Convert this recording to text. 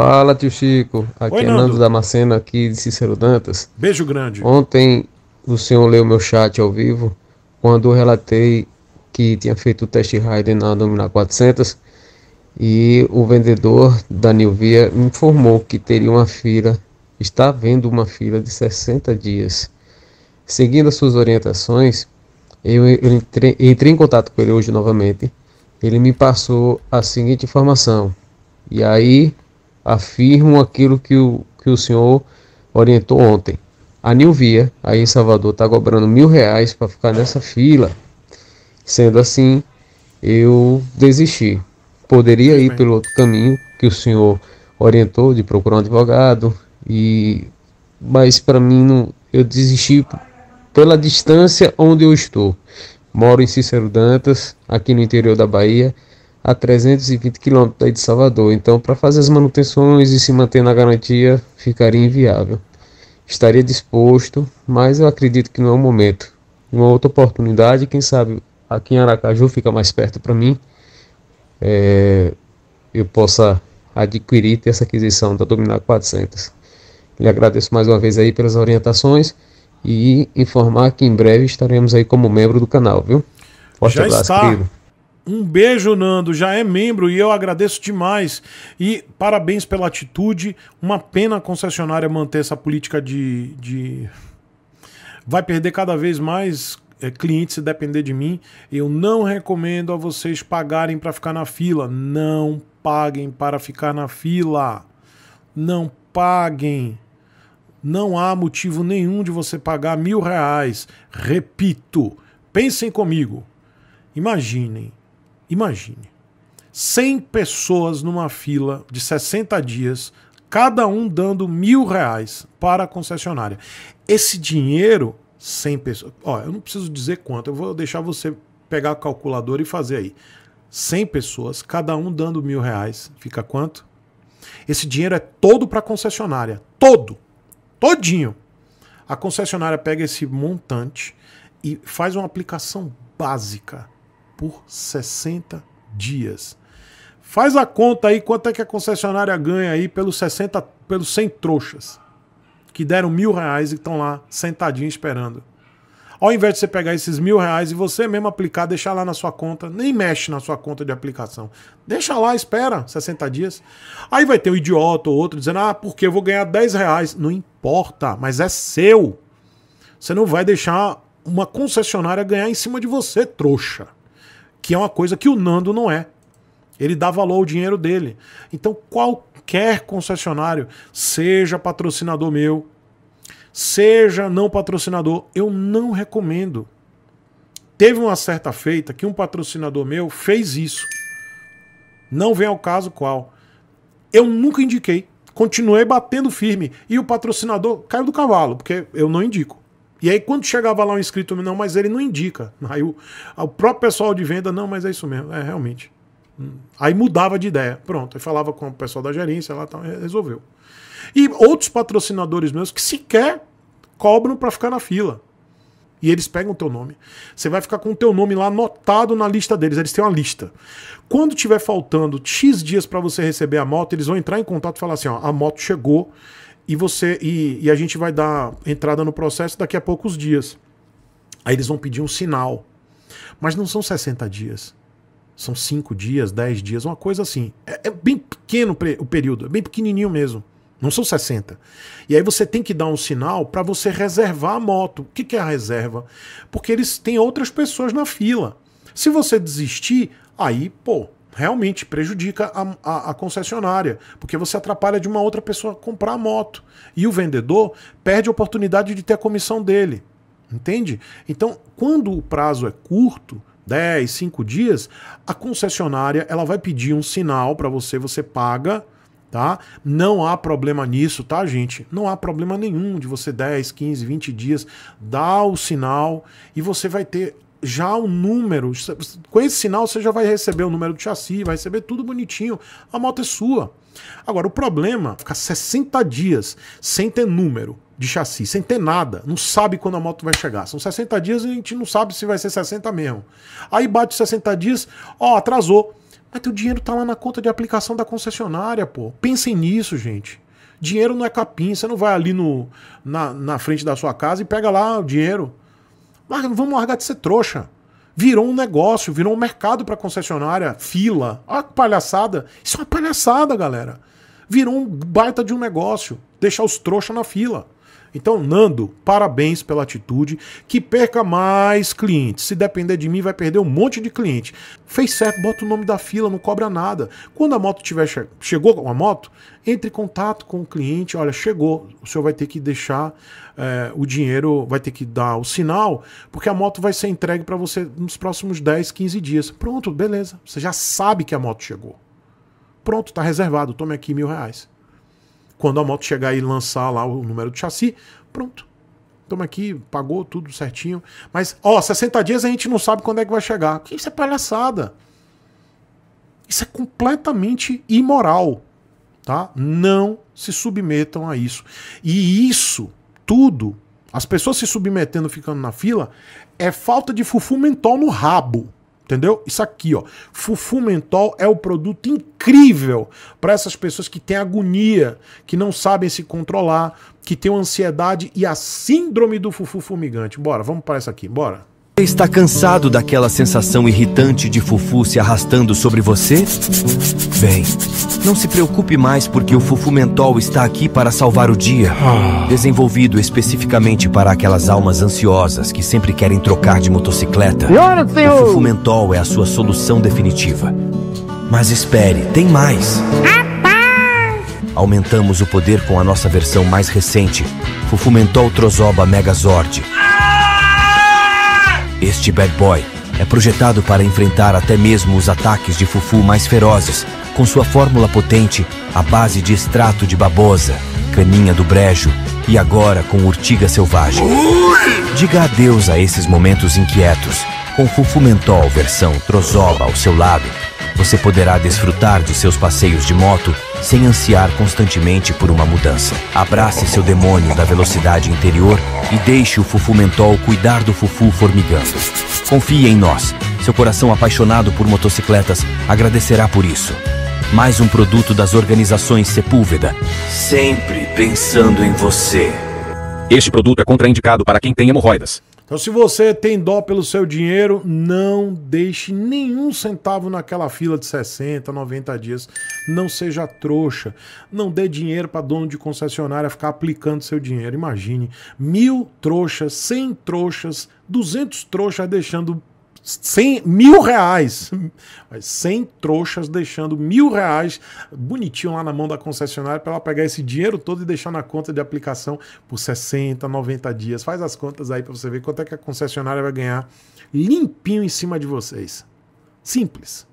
Fala, tio Chico. Aqui Oi, é Nando. Nando Damasceno, aqui de Cícero Dantas. Beijo grande. Ontem o senhor leu meu chat ao vivo, quando eu relatei que tinha feito o teste ride na Dominar 400 e o vendedor da Nilvia me informou que teria uma fila, está vendo uma fila de 60 dias. Seguindo as suas orientações, eu, eu entrei, entrei em contato com ele hoje novamente. Ele me passou a seguinte informação. E aí afirmam aquilo que o, que o senhor orientou ontem. A Nilvia, aí em Salvador, está cobrando mil reais para ficar nessa fila. Sendo assim, eu desisti. Poderia ir pelo outro caminho que o senhor orientou de procurar um advogado e mas para mim não, eu desisti pela distância onde eu estou. Moro em Cícero Dantas, aqui no interior da Bahia, a 320 km de Salvador. Então, para fazer as manutenções e se manter na garantia, ficaria inviável. Estaria disposto, mas eu acredito que não é o momento. Uma outra oportunidade, quem sabe aqui em Aracaju fica mais perto para mim, é, eu possa adquirir ter essa aquisição da Dominar 400. Lhe agradeço mais uma vez aí pelas orientações e informar que em breve estaremos aí como membro do canal, viu? Forte Já abraço, está. querido. Um beijo, Nando. Já é membro e eu agradeço demais. E parabéns pela atitude. Uma pena a concessionária manter essa política de. de... Vai perder cada vez mais é, clientes se depender de mim. Eu não recomendo a vocês pagarem para ficar na fila. Não paguem para ficar na fila. Não paguem. Não há motivo nenhum de você pagar mil reais. Repito, pensem comigo. Imaginem Imagine. 100 pessoas numa fila de 60 dias, cada um dando mil reais para a concessionária. Esse dinheiro, 100 pessoas. Ó, eu não preciso dizer quanto, eu vou deixar você pegar o calculador e fazer aí. 100 pessoas, cada um dando mil reais, fica quanto? Esse dinheiro é todo para a concessionária. Todo. Todinho. A concessionária pega esse montante e faz uma aplicação básica por 60 dias. Faz a conta aí quanto é que a concessionária ganha aí pelos 60, pelos 100 trouxas que deram mil reais e estão lá sentadinhos esperando. Ao invés de você pegar esses mil reais e você mesmo aplicar, deixar lá na sua conta, nem mexe na sua conta de aplicação. Deixa lá, espera 60 dias. Aí vai ter um idiota ou outro dizendo: ah, porque eu vou ganhar 10 reais. Não importa, mas é seu. Você não vai deixar uma concessionária ganhar em cima de você, trouxa que é uma coisa que o Nando não é. Ele dá valor ao dinheiro dele. Então, qualquer concessionário, seja patrocinador meu, seja não patrocinador, eu não recomendo. Teve uma certa feita que um patrocinador meu fez isso. Não vem ao caso qual. Eu nunca indiquei. Continuei batendo firme. E o patrocinador caiu do cavalo, porque eu não indico. E aí, quando chegava lá um inscrito, não, mas ele não indica. Aí o, o próprio pessoal de venda, não, mas é isso mesmo, é realmente. Hum. Aí mudava de ideia. Pronto, aí falava com o pessoal da gerência, lá tal, resolveu. E outros patrocinadores meus que sequer cobram para ficar na fila. E eles pegam o teu nome. Você vai ficar com o teu nome lá anotado na lista deles. Eles têm uma lista. Quando tiver faltando X dias para você receber a moto, eles vão entrar em contato e falar assim: ó, a moto chegou, e você e, e, a gente vai dar entrada no processo daqui a poucos dias. Aí eles vão pedir um sinal. Mas não são 60 dias. São 5 dias, 10 dias, uma coisa assim. É, é bem pequeno o período, é bem pequenininho mesmo. Não são 60. E aí você tem que dar um sinal para você reservar a moto. O que, que é a reserva? Porque eles têm outras pessoas na fila. Se você desistir, aí, pô, realmente prejudica a, a, a, concessionária, porque você atrapalha de uma outra pessoa comprar a moto. E o vendedor perde a oportunidade de ter a comissão dele. Entende? Então, quando o prazo é curto, 10, 5 dias, a concessionária ela vai pedir um sinal para você, você paga, tá? Não há problema nisso, tá, gente? Não há problema nenhum de você 10, 15, 20 dias dar o sinal e você vai ter já o número. Com esse sinal, você já vai receber o número do chassi, vai receber tudo bonitinho. A moto é sua. Agora, o problema é ficar 60 dias sem ter número de chassi, sem ter nada. Não sabe quando a moto vai chegar. São 60 dias e a gente não sabe se vai ser 60 mesmo. Aí bate 60 dias, ó, atrasou. Mas teu dinheiro tá lá na conta de aplicação da concessionária, pô. Pensem nisso, gente. Dinheiro não é capim, você não vai ali no, na, na frente da sua casa e pega lá o dinheiro. Larga, ah, vamos largar de ser trouxa. Virou um negócio, virou um mercado para concessionária, fila. Olha ah, que palhaçada. Isso é uma palhaçada, galera. Virou um baita de um negócio. Deixar os trouxas na fila. Então, Nando, parabéns pela atitude. Que perca mais clientes. Se depender de mim, vai perder um monte de cliente. Fez certo, bota o nome da fila, não cobra nada. Quando a moto tiver che chegou com a moto, entre em contato com o cliente. Olha, chegou. O senhor vai ter que deixar é, o dinheiro, vai ter que dar o sinal, porque a moto vai ser entregue para você nos próximos 10, 15 dias. Pronto, beleza. Você já sabe que a moto chegou. Pronto, está reservado. Tome aqui mil reais. Quando a moto chegar e lançar lá o número do chassi, pronto. Toma aqui, pagou tudo certinho. Mas, ó, 60 dias a gente não sabe quando é que vai chegar. Isso é palhaçada. Isso é completamente imoral, tá? Não se submetam a isso. E isso tudo, as pessoas se submetendo, ficando na fila, é falta de fufu mental no rabo. Entendeu? Isso aqui, ó. Fufu Mentol é o produto incrível para essas pessoas que têm agonia, que não sabem se controlar, que têm ansiedade e a síndrome do fufu fumigante. Bora, vamos para essa aqui, bora. Você Está cansado daquela sensação irritante de fufu se arrastando sobre você? Bem, não se preocupe mais porque o fufu mentol está aqui para salvar o dia. Ah. Desenvolvido especificamente para aquelas almas ansiosas que sempre querem trocar de motocicleta. O fufu mentol é a sua solução definitiva. Mas espere, tem mais. Aumentamos o poder com a nossa versão mais recente, Fufumentol Trozoba Megazord. Este bad boy é projetado para enfrentar até mesmo os ataques de fufu mais ferozes, com sua fórmula potente à base de extrato de babosa, caninha do brejo e agora com urtiga selvagem. Diga adeus a esses momentos inquietos com Fufumentol versão Trozoba ao seu lado, você poderá desfrutar de seus passeios de moto sem ansiar constantemente por uma mudança. Abrace seu demônio da velocidade interior e deixe o Fufumentol cuidar do fufu formigando. Confie em nós. Seu coração apaixonado por motocicletas agradecerá por isso. Mais um produto das organizações Sepúlveda. Sempre pensando em você. Este produto é contraindicado para quem tem hemorroidas. Então, se você tem dó pelo seu dinheiro, não deixe nenhum centavo naquela fila de 60, 90 dias. Não seja trouxa. Não dê dinheiro para dono de concessionária ficar aplicando seu dinheiro. Imagine, mil trouxas, cem trouxas, duzentos trouxas deixando 100 mil reais. Mas 100 trouxas deixando mil reais bonitinho lá na mão da concessionária para ela pegar esse dinheiro todo e deixar na conta de aplicação por 60, 90 dias. Faz as contas aí para você ver quanto é que a concessionária vai ganhar limpinho em cima de vocês. Simples.